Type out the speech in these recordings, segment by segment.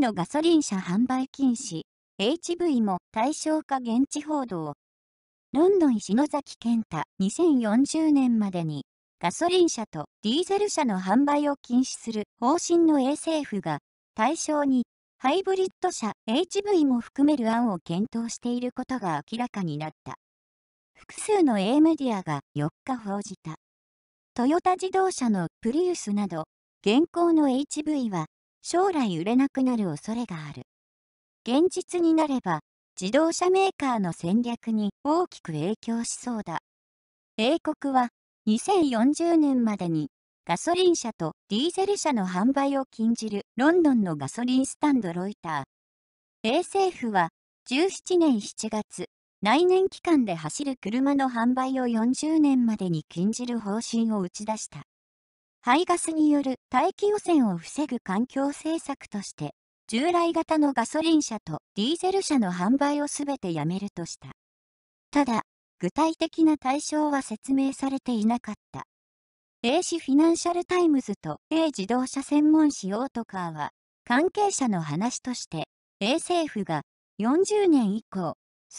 のガソリン車販売禁止、HV も対象化現地報道。ロンドン篠崎健太2040年までにガソリン車とディーゼル車の販売を禁止する方針の衛政府が対象にハイブリッド車 HV も含める案を検討していることが明らかになった。複数の A メディアが4日報じた。トヨタ自動車のプリウスなど現行の HV は将来売れなくなる恐れがある。現実になれば、自動車メーカーの戦略に大きく影響しそうだ。英国は2040年までにガソリン車とディーゼル車の販売を禁じるロンドンのガソリンスタンドロイター。英政府は17年7月、内燃機関で走る車の販売を40年までに禁じる方針を打ち出した。排ガスによる大気汚染を防ぐ環境政策として、従来型のガソリン車とディーゼル車の販売をすべてやめるとした。ただ、具体的な対象は説明されていなかった。英紙フィナンシャルタイムズと英自動車専門誌オートカーは、関係者の話として、英政府が40年以降、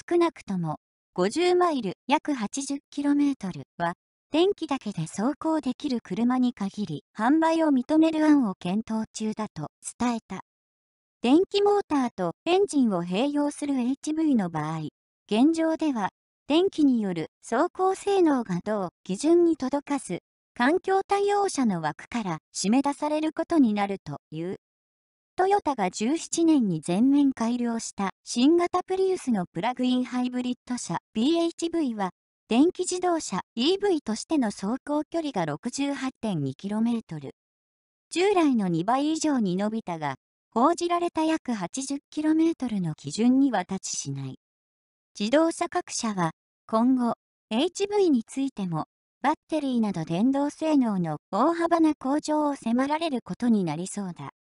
少なくとも50マイル約 80km は電気だけで走行できる車に限り販売を認める案を検討中だと伝えた。電気モーターとエンジンを併用する HV の場合、現状では電気による走行性能が同基準に届かず、環境対応者の枠から締め出されることになるという。トヨタが17年に全面改良した新型プリウスのプラグインハイブリッド車 b h v は電気自動車 EV としての走行距離が 68.2km。従来の2倍以上に伸びたが、報じられた約 80km の基準には達しない。自動車各社は今後 HV についてもバッテリーなど電動性能の大幅な向上を迫られることになりそうだ。